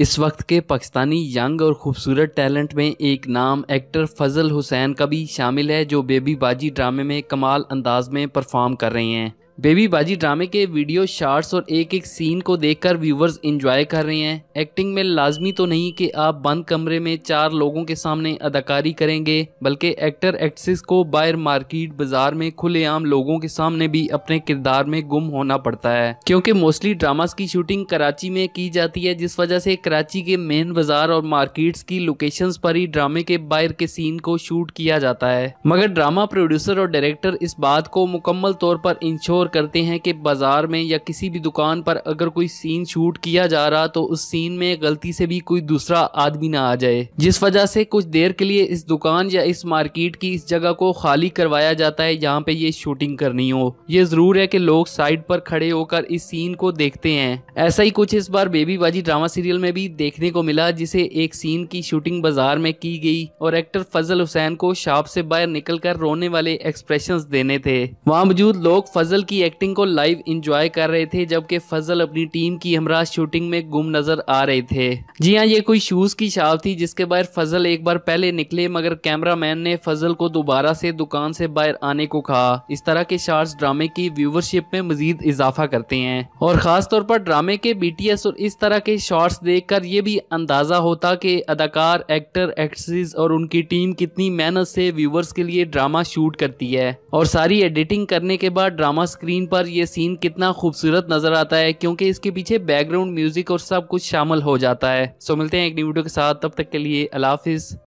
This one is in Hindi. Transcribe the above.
इस वक्त के पाकिस्तानी यंग और खूबसूरत टैलेंट में एक नाम एक्टर फजल हुसैन का भी शामिल है जो बेबी बाजी ड्रामे में कमाल अंदाज में परफॉर्म कर रहे हैं बेबी बाजी ड्रामे के वीडियो शार्ट्स और एक एक सीन को देखकर व्यूवर्स इंजॉय कर रहे हैं एक्टिंग में लाजमी तो नहीं कि आप बंद कमरे में चार लोगों के सामने अदाकारी करेंगे बल्कि एक्टर एक्ट्रेस को बाहर मार्केट बाजार में खुलेआम लोगों के सामने भी अपने किरदार में गुम होना पड़ता है क्योंकि मोस्टली ड्रामास की शूटिंग कराची में की जाती है जिस वजह से कराची के मेन बाजार और मार्केट्स की लोकेशन पर ही ड्रामे के बाहर के सीन को शूट किया जाता है मगर ड्रामा प्रोड्यूसर और डायरेक्टर इस बात को मुकम्मल तौर पर इंश्योर करते हैं कि बाज़ार में या किसी भी दुकान पर अगर कोई सीन शूट किया जा रहा तो उस सीन में गलती से भी कोई दूसरा आदमी ना आ जाए जिस वजह से कुछ देर के लिए इस दुकान या इस मार्केट की इस जगह को खाली करवाया जाता है जहाँ पे ये शूटिंग करनी हो ये जरूर है कि लोग साइड पर खड़े होकर इस सीन को देखते हैं ऐसा ही कुछ इस बार बेबी बाजी ड्रामा सीरियल में भी देखने को मिला जिसे एक सीन की शूटिंग बाजार में की गई और एक्टर फजल हुसैन को शॉप से बाहर निकलकर रोने वाले एक्सप्रेशन देने थे वहाँ मौजूद लोग फजल की की एक्टिंग को लाइव इंजॉय कर रहे थे जबकि फजल अपनी टीम की हमरा शूटिंग में गुम नजर आ रहे थे जी हाँ ये कोई शूज़ की शॉप थी जिसके बाहर फजल एक बार पहले निकले मगर कैमरामैन ने फजल को दोबारा से दुकान से बाहर आने को कहा इस तरह के शार्ट ड्रामे की व्यूवरशिप में मजीद इजाफा करते हैं और खास तौर पर ड्रामे के बी और इस तरह के शॉर्ट्स देखकर ये भी अंदाजा होता की अदाकार एक्टर एक्ट्रेस और उनकी टीम कितनी मेहनत से व्यूवर्स के लिए ड्रामा शूट करती है और सारी एडिटिंग करने के बाद ड्रामा स्क्रीन पर यह सीन कितना खूबसूरत नजर आता है क्योंकि इसके पीछे बैकग्राउंड म्यूजिक और सब कुछ शामिल हो जाता है सो मिलते हैं एक न्यू वीडियो के साथ तब तक के लिए अलाफिज